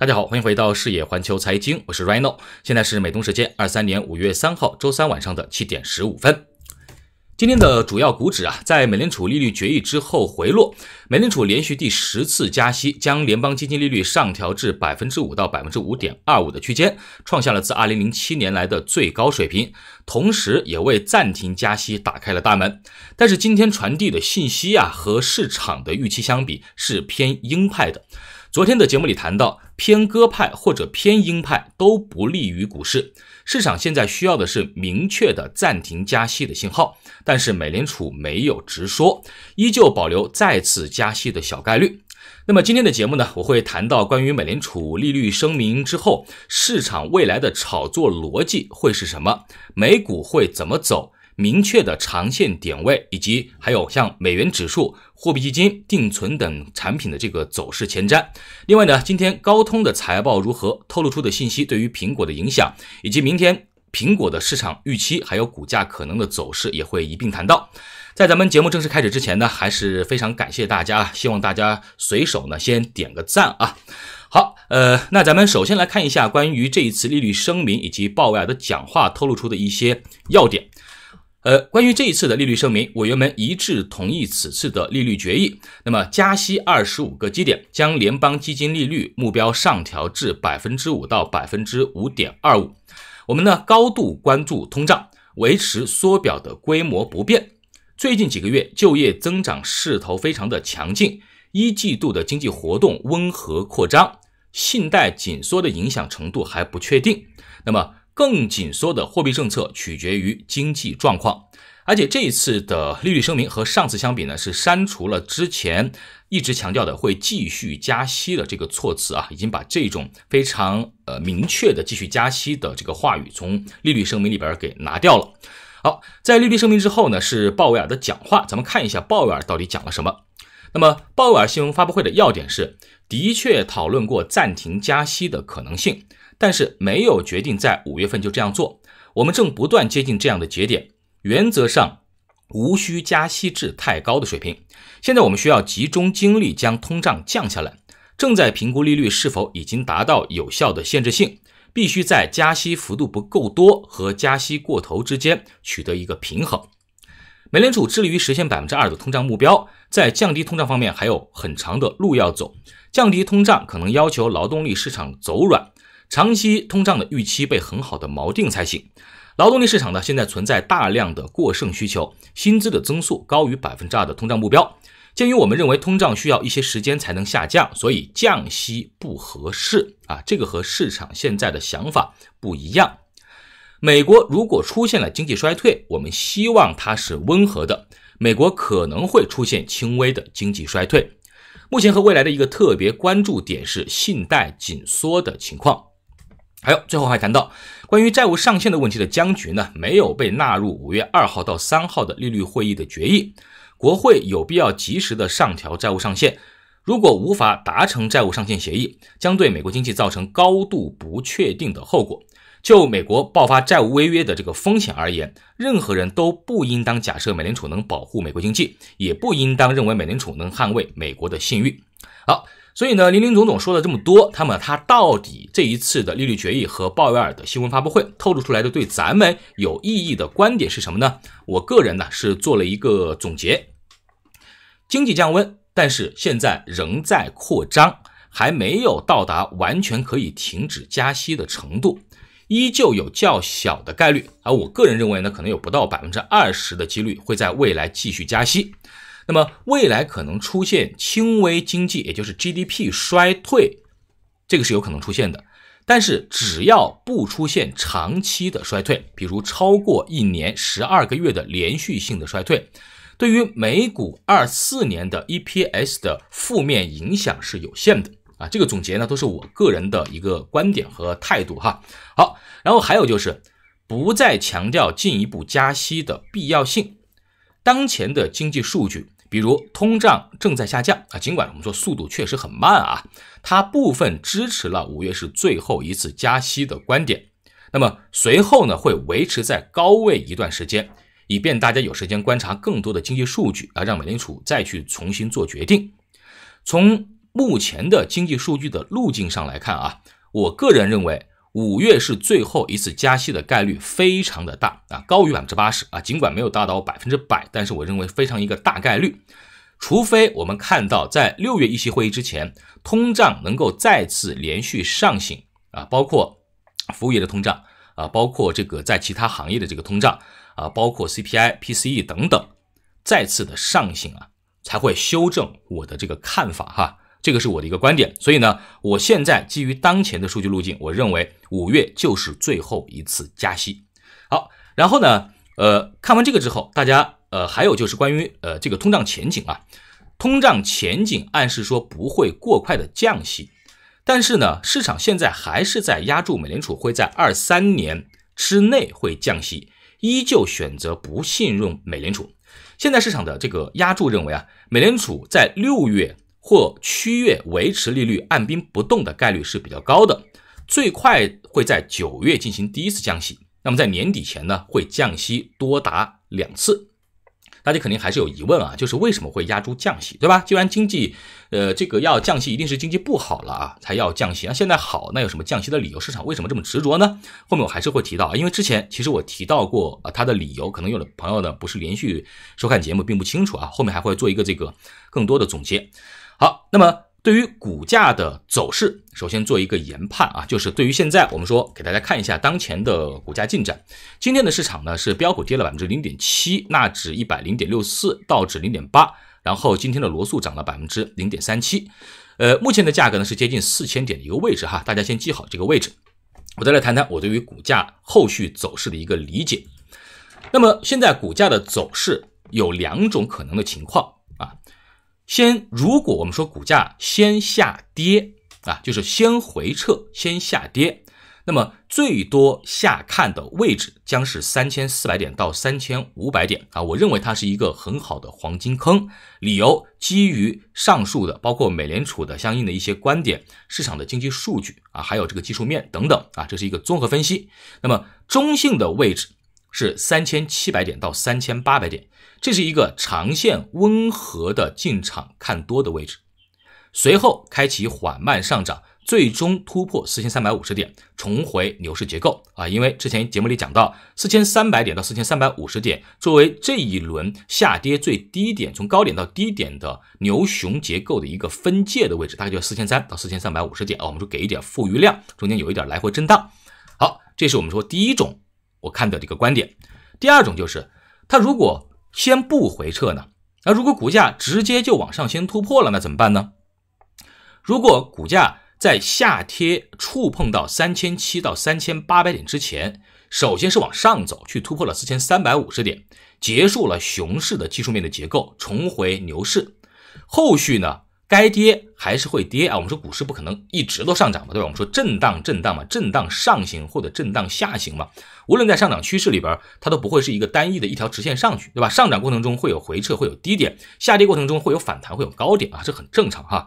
大家好，欢迎回到视野环球财经，我是 Reno，现在是美东时间二三年五月三号周三晚上的七点十五分。今天的主要股指啊，在美联储利率决议之后回落。美联储连续第十次加息，将联邦基金利率上调至百分之五到百分之五点二五的区间，创下了自二零零七年来的最高水平，同时也为暂停加息打开了大门。但是今天传递的信息啊，和市场的预期相比是偏鹰派的。昨天的节目里谈到，偏鸽派或者偏鹰派都不利于股市。市场现在需要的是明确的暂停加息的信号，但是美联储没有直说，依旧保留再次加息的小概率。那么今天的节目呢，我会谈到关于美联储利率声明之后，市场未来的炒作逻辑会是什么，美股会怎么走。明确的长线点位，以及还有像美元指数、货币基金、定存等产品的这个走势前瞻。另外呢，今天高通的财报如何透露出的信息，对于苹果的影响，以及明天苹果的市场预期，还有股价可能的走势也会一并谈到。在咱们节目正式开始之前呢，还是非常感谢大家希望大家随手呢先点个赞啊。好，呃，那咱们首先来看一下关于这一次利率声明以及鲍威尔的讲话透露出的一些要点。呃，关于这一次的利率声明，委员们一致同意此次的利率决议。那么加息二十五个基点，将联邦基金利率目标上调至百分之五到百分之五点二五。我们呢高度关注通胀，维持缩表的规模不变。最近几个月就业增长势头非常的强劲，一季度的经济活动温和扩张，信贷紧缩的影响程度还不确定。那么。更紧缩的货币政策取决于经济状况，而且这一次的利率声明和上次相比呢，是删除了之前一直强调的会继续加息的这个措辞啊，已经把这种非常呃明确的继续加息的这个话语从利率声明里边给拿掉了。好，在利率声明之后呢，是鲍威尔的讲话，咱们看一下鲍威尔到底讲了什么。那么鲍威尔新闻发布会的要点是。的确讨论过暂停加息的可能性，但是没有决定在五月份就这样做。我们正不断接近这样的节点，原则上无需加息至太高的水平。现在我们需要集中精力将通胀降下来，正在评估利率是否已经达到有效的限制性。必须在加息幅度不够多和加息过头之间取得一个平衡。美联储致力于实现百分之二的通胀目标，在降低通胀方面还有很长的路要走。降低通胀可能要求劳动力市场走软，长期通胀的预期被很好的锚定才行。劳动力市场呢，现在存在大量的过剩需求，薪资的增速高于百分之二的通胀目标。鉴于我们认为通胀需要一些时间才能下降，所以降息不合适啊，这个和市场现在的想法不一样。美国如果出现了经济衰退，我们希望它是温和的。美国可能会出现轻微的经济衰退。目前和未来的一个特别关注点是信贷紧缩的情况。还有最后还谈到关于债务上限的问题的僵局呢，没有被纳入五月二号到三号的利率会议的决议。国会有必要及时的上调债务上限。如果无法达成债务上限协议，将对美国经济造成高度不确定的后果。就美国爆发债务违约的这个风险而言，任何人都不应当假设美联储能保护美国经济，也不应当认为美联储能捍卫美国的信誉。好，所以呢，林林总总说了这么多，那么它到底这一次的利率决议和鲍威尔的新闻发布会透露出来的对咱们有意义的观点是什么呢？我个人呢是做了一个总结：经济降温，但是现在仍在扩张，还没有到达完全可以停止加息的程度。依旧有较小的概率，而我个人认为呢，可能有不到百分之二十的几率会在未来继续加息。那么未来可能出现轻微经济，也就是 GDP 衰退，这个是有可能出现的。但是只要不出现长期的衰退，比如超过一年、十二个月的连续性的衰退，对于美股二四年的 EPS 的负面影响是有限的。啊，这个总结呢，都是我个人的一个观点和态度哈。好，然后还有就是，不再强调进一步加息的必要性。当前的经济数据，比如通胀正在下降啊，尽管我们说速度确实很慢啊，它部分支持了五月是最后一次加息的观点。那么随后呢，会维持在高位一段时间，以便大家有时间观察更多的经济数据啊，让美联储再去重新做决定。从目前的经济数据的路径上来看啊，我个人认为五月是最后一次加息的概率非常的大啊，高于百分之八十啊，尽管没有达到百分之百，但是我认为非常一个大概率，除非我们看到在六月议息会议之前，通胀能够再次连续上行啊，包括服务业的通胀啊，包括这个在其他行业的这个通胀啊，包括 CPI、PCE 等等再次的上行啊，才会修正我的这个看法哈。这个是我的一个观点，所以呢，我现在基于当前的数据路径，我认为五月就是最后一次加息。好，然后呢，呃，看完这个之后，大家呃，还有就是关于呃这个通胀前景啊，通胀前景暗示说不会过快的降息，但是呢，市场现在还是在压住美联储会在二三年之内会降息，依旧选择不信任美联储。现在市场的这个压住认为啊，美联储在六月。或七月维持利率按兵不动的概率是比较高的，最快会在九月进行第一次降息，那么在年底前呢会降息多达两次。大家肯定还是有疑问啊，就是为什么会压住降息，对吧？既然经济，呃，这个要降息一定是经济不好了啊才要降息，那现在好，那有什么降息的理由？市场为什么这么执着呢？后面我还是会提到啊，因为之前其实我提到过啊，它的理由可能有的朋友呢不是连续收看节目并不清楚啊，后面还会做一个这个更多的总结。好，那么对于股价的走势，首先做一个研判啊，就是对于现在我们说给大家看一下当前的股价进展。今天的市场呢是标普跌了百分之零点七，纳指一百零点六四，道指零点八，然后今天的罗素涨了百分之零点三七，呃，目前的价格呢是接近四千点的一个位置哈，大家先记好这个位置。我再来谈谈我对于股价后续走势的一个理解。那么现在股价的走势有两种可能的情况。先，如果我们说股价先下跌啊，就是先回撤，先下跌，那么最多下看的位置将是三千四百点到三千五百点啊，我认为它是一个很好的黄金坑，理由基于上述的包括美联储的相应的一些观点、市场的经济数据啊，还有这个技术面等等啊，这是一个综合分析。那么中性的位置。是三千七百点到三千八百点，这是一个长线温和的进场看多的位置。随后开启缓慢上涨，最终突破四千三百五十点，重回牛市结构啊！因为之前节目里讲到，四千三百点到四千三百五十点作为这一轮下跌最低点，从高点到低点的牛熊结构的一个分界的位置，大概就四千三到四千三百五十点啊！我们就给一点富余量，中间有一点来回震荡。好，这是我们说第一种。我看的这个观点，第二种就是，它如果先不回撤呢，那如果股价直接就往上先突破了，那怎么办呢？如果股价在下跌触碰到三千七到三千八百点之前，首先是往上走去突破了四千三百五十点，结束了熊市的技术面的结构，重回牛市，后续呢？该跌还是会跌啊！我们说股市不可能一直都上涨嘛，对吧？我们说震荡震荡嘛，震荡上行或者震荡下行嘛，无论在上涨趋势里边，它都不会是一个单一的一条直线上去，对吧？上涨过程中会有回撤，会有低点；下跌过程中会有反弹，会有高点啊，这很正常哈。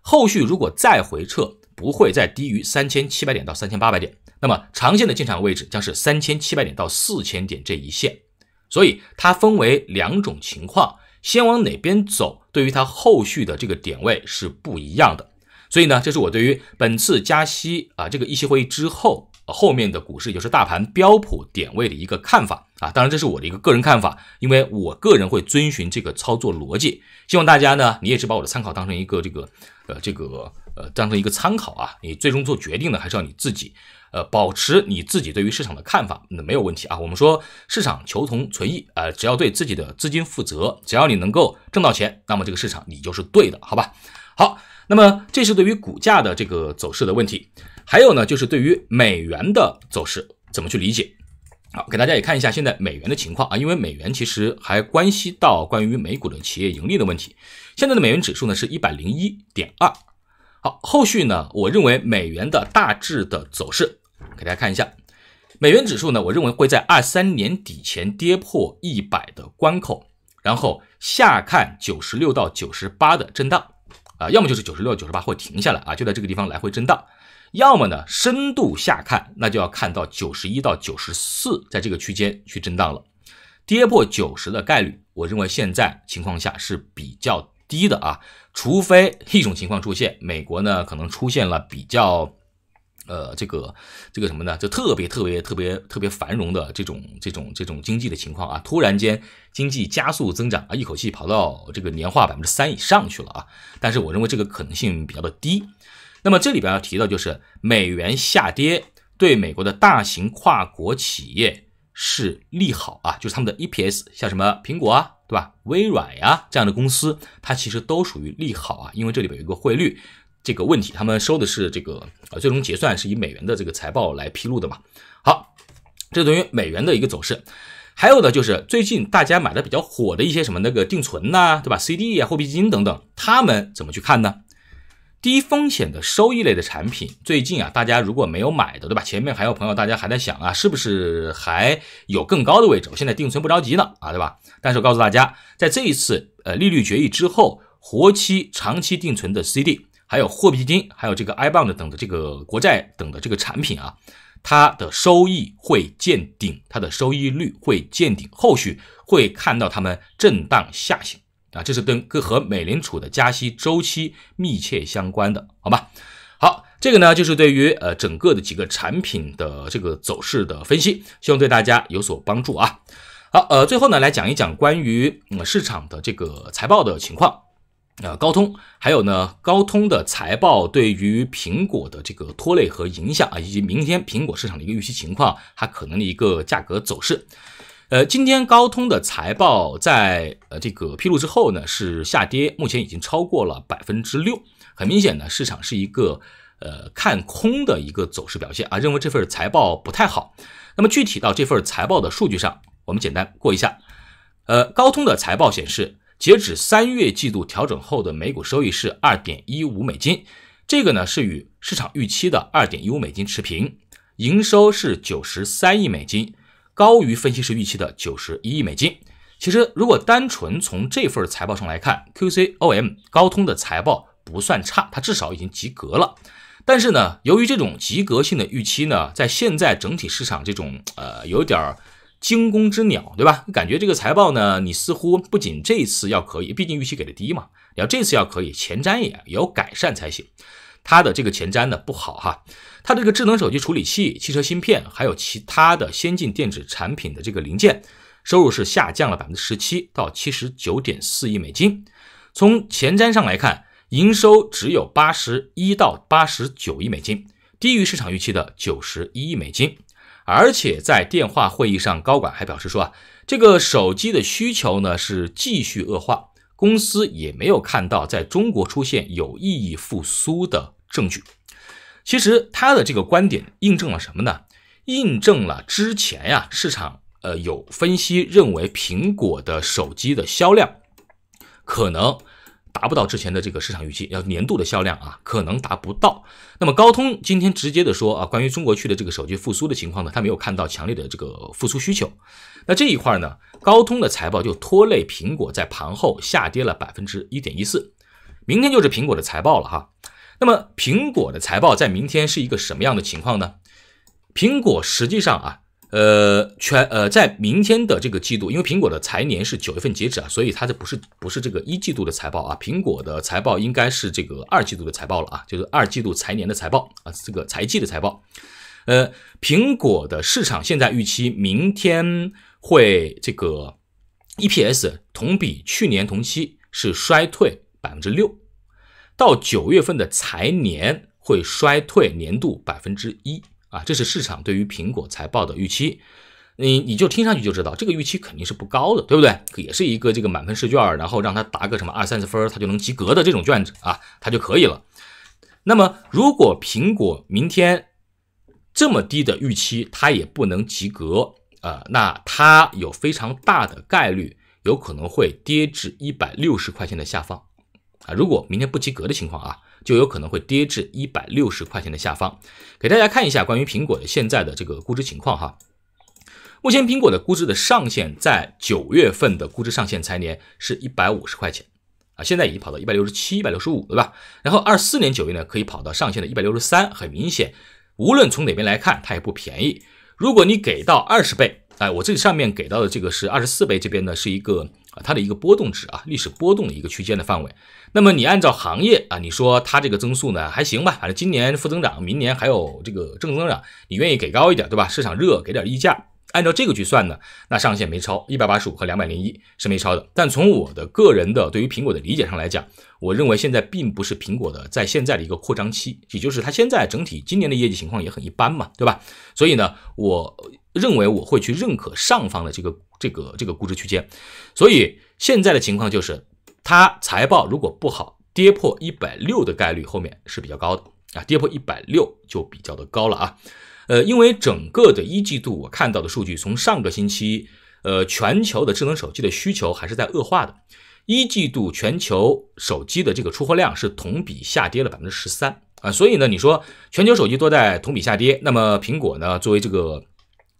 后续如果再回撤，不会再低于三千七百点到三千八百点，那么长线的进场位置将是三千七百点到四千点这一线，所以它分为两种情况，先往哪边走？对于它后续的这个点位是不一样的，所以呢，这是我对于本次加息啊这个议息会议之后。后面的股市，也就是大盘标普点位的一个看法啊，当然这是我的一个个人看法，因为我个人会遵循这个操作逻辑。希望大家呢，你也是把我的参考当成一个这个呃这个呃当成一个参考啊，你最终做决定呢，还是要你自己，呃，保持你自己对于市场的看法，那没有问题啊。我们说市场求同存异，呃，只要对自己的资金负责，只要你能够挣到钱，那么这个市场你就是对的，好吧？好，那么这是对于股价的这个走势的问题。还有呢，就是对于美元的走势怎么去理解？好，给大家也看一下现在美元的情况啊，因为美元其实还关系到关于美股的企业盈利的问题。现在的美元指数呢是101.2。好，后续呢，我认为美元的大致的走势给大家看一下，美元指数呢，我认为会在二三年底前跌破100的关口，然后下看96到98的震荡啊，要么就是96、98会停下来啊，就在这个地方来回震荡。要么呢，深度下看，那就要看到九十一到九十四，在这个区间去震荡了，跌破九十的概率，我认为现在情况下是比较低的啊，除非一种情况出现，美国呢可能出现了比较，呃，这个这个什么呢，就特别特别特别特别繁荣的这种这种这种经济的情况啊，突然间经济加速增长啊，一口气跑到这个年化百分之三以上去了啊，但是我认为这个可能性比较的低。那么这里边要提到，就是美元下跌对美国的大型跨国企业是利好啊，就是他们的 EPS，像什么苹果啊，对吧？微软呀这样的公司，它其实都属于利好啊，因为这里边有一个汇率这个问题，他们收的是这个最终结算是以美元的这个财报来披露的嘛。好，这等于美元的一个走势。还有的就是最近大家买的比较火的一些什么那个定存呐，对吧？CD 啊，货币基金等等，他们怎么去看呢？低风险的收益类的产品，最近啊，大家如果没有买的，对吧？前面还有朋友，大家还在想啊，是不是还有更高的位置？我现在定存不着急呢，啊，对吧？但是我告诉大家，在这一次呃利率决议之后，活期、长期定存的 CD，还有货币基金，还有这个 iBond 等的这个国债等的这个产品啊，它的收益会见顶，它的收益率会见顶，后续会看到它们震荡下行。啊，这是跟各和美联储的加息周期密切相关的好吧？好，这个呢就是对于呃整个的几个产品的这个走势的分析，希望对大家有所帮助啊。好，呃，最后呢来讲一讲关于市场的这个财报的情况啊，高通还有呢高通的财报对于苹果的这个拖累和影响啊，以及明天苹果市场的一个预期情况，它可能的一个价格走势。呃，今天高通的财报在呃这个披露之后呢，是下跌，目前已经超过了百分之六。很明显呢，市场是一个呃看空的一个走势表现啊，认为这份财报不太好。那么具体到这份财报的数据上，我们简单过一下。呃，高通的财报显示，截止三月季度调整后的每股收益是二点一五美金，这个呢是与市场预期的二点一五美金持平，营收是九十三亿美金。高于分析师预期的九十一亿美金。其实，如果单纯从这份财报上来看，QCOM 高通的财报不算差，它至少已经及格了。但是呢，由于这种及格性的预期呢，在现在整体市场这种呃有点惊弓之鸟，对吧？感觉这个财报呢，你似乎不仅这次要可以，毕竟预期给的低嘛，要这次要可以，前瞻也有改善才行。它的这个前瞻呢不好哈，它这个智能手机处理器、汽车芯片，还有其他的先进电子产品的这个零件收入是下降了百分之十七到七十九点四亿美金。从前瞻上来看，营收只有八十一到八十九亿美金，低于市场预期的九十一亿美金。而且在电话会议上，高管还表示说啊，这个手机的需求呢是继续恶化。公司也没有看到在中国出现有意义复苏的证据。其实他的这个观点印证了什么呢？印证了之前呀，市场呃有分析认为苹果的手机的销量可能达不到之前的这个市场预期，要年度的销量啊可能达不到。那么高通今天直接的说啊，关于中国区的这个手机复苏的情况呢，他没有看到强烈的这个复苏需求。那这一块呢，高通的财报就拖累苹果在盘后下跌了百分之一点一四。明天就是苹果的财报了哈。那么苹果的财报在明天是一个什么样的情况呢？苹果实际上啊，呃，全呃在明天的这个季度，因为苹果的财年是九月份截止啊，所以它这不是不是这个一季度的财报啊，苹果的财报应该是这个二季度的财报了啊，就是二季度财年的财报啊，这个财季的财报。呃，苹果的市场现在预期明天。会这个 E P S 同比去年同期是衰退百分之六，到九月份的财年会衰退年度百分之一啊，这是市场对于苹果财报的预期。你你就听上去就知道，这个预期肯定是不高的，对不对？也是一个这个满分试卷，然后让他答个什么二三十分，他就能及格的这种卷子啊，他就可以了。那么如果苹果明天这么低的预期，它也不能及格。呃，那它有非常大的概率有可能会跌至一百六十块钱的下方啊！如果明天不及格的情况啊，就有可能会跌至一百六十块钱的下方。给大家看一下关于苹果的现在的这个估值情况哈，目前苹果的估值的上限在九月份的估值上限财年是一百五十块钱啊，现在已经跑到一百六十七、一百六十五，对吧？然后二四年九月呢，可以跑到上限的一百六十三。很明显，无论从哪边来看，它也不便宜。如果你给到二十倍，哎，我这上面给到的这个是二十四倍，这边呢是一个啊它的一个波动值啊，历史波动的一个区间的范围。那么你按照行业啊，你说它这个增速呢还行吧，反正今年负增长，明年还有这个正增长，你愿意给高一点，对吧？市场热，给点溢价。按照这个去算呢，那上限没超一百八十五和两百零一是没超的。但从我的个人的对于苹果的理解上来讲，我认为现在并不是苹果的在现在的一个扩张期，也就是它现在整体今年的业绩情况也很一般嘛，对吧？所以呢，我认为我会去认可上方的这个这个这个估值区间。所以现在的情况就是，它财报如果不好，跌破一百六的概率后面是比较高的啊，跌破一百六就比较的高了啊。呃，因为整个的一季度我看到的数据，从上个星期，呃，全球的智能手机的需求还是在恶化的。一季度全球手机的这个出货量是同比下跌了百分之十三啊，所以呢，你说全球手机都在同比下跌，那么苹果呢，作为这个。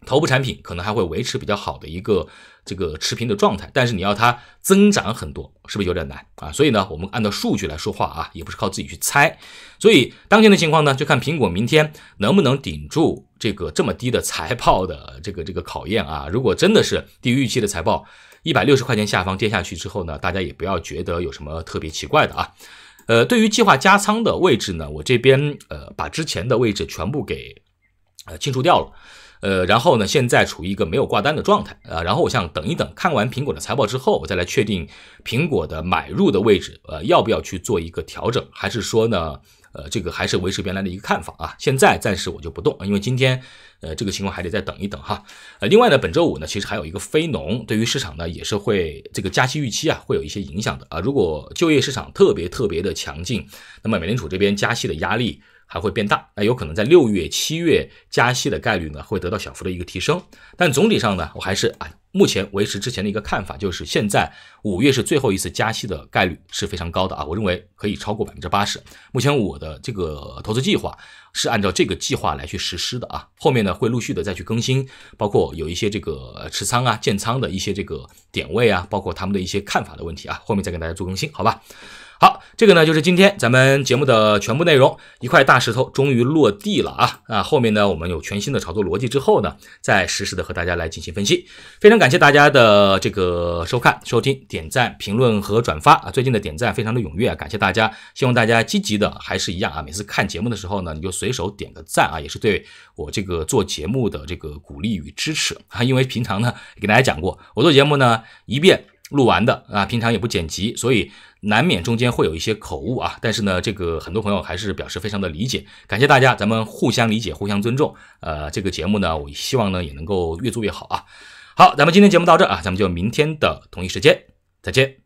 头部产品可能还会维持比较好的一个这个持平的状态，但是你要它增长很多，是不是有点难啊？所以呢，我们按照数据来说话啊，也不是靠自己去猜。所以当前的情况呢，就看苹果明天能不能顶住这个这么低的财报的这个这个考验啊。如果真的是低于预期的财报，一百六十块钱下方跌下去之后呢，大家也不要觉得有什么特别奇怪的啊。呃，对于计划加仓的位置呢，我这边呃把之前的位置全部给呃清除掉了。呃，然后呢，现在处于一个没有挂单的状态啊。然后我想等一等，看完苹果的财报之后，我再来确定苹果的买入的位置，呃，要不要去做一个调整，还是说呢，呃，这个还是维持原来的一个看法啊。现在暂时我就不动因为今天，呃，这个情况还得再等一等哈。呃，另外呢，本周五呢，其实还有一个非农，对于市场呢也是会这个加息预期啊，会有一些影响的啊。如果就业市场特别特别的强劲，那么美联储这边加息的压力。还会变大，那有可能在六月、七月加息的概率呢，会得到小幅的一个提升。但总体上呢，我还是啊，目前维持之前的一个看法，就是现在五月是最后一次加息的概率是非常高的啊。我认为可以超过百分之八十。目前我的这个投资计划是按照这个计划来去实施的啊。后面呢会陆续的再去更新，包括有一些这个持仓啊、建仓的一些这个点位啊，包括他们的一些看法的问题啊，后面再跟大家做更新，好吧？好，这个呢就是今天咱们节目的全部内容。一块大石头终于落地了啊！啊，后面呢我们有全新的炒作逻辑之后呢，再实时的和大家来进行分析。非常感谢大家的这个收看、收听、点赞、评论和转发啊！最近的点赞非常的踊跃啊，感谢大家，希望大家积极的还是一样啊。每次看节目的时候呢，你就随手点个赞啊，也是对我这个做节目的这个鼓励与支持啊。因为平常呢，给大家讲过，我做节目呢一遍。录完的啊，平常也不剪辑，所以难免中间会有一些口误啊。但是呢，这个很多朋友还是表示非常的理解，感谢大家，咱们互相理解，互相尊重。呃，这个节目呢，我希望呢也能够越做越好啊。好，咱们今天节目到这啊，咱们就明天的同一时间再见。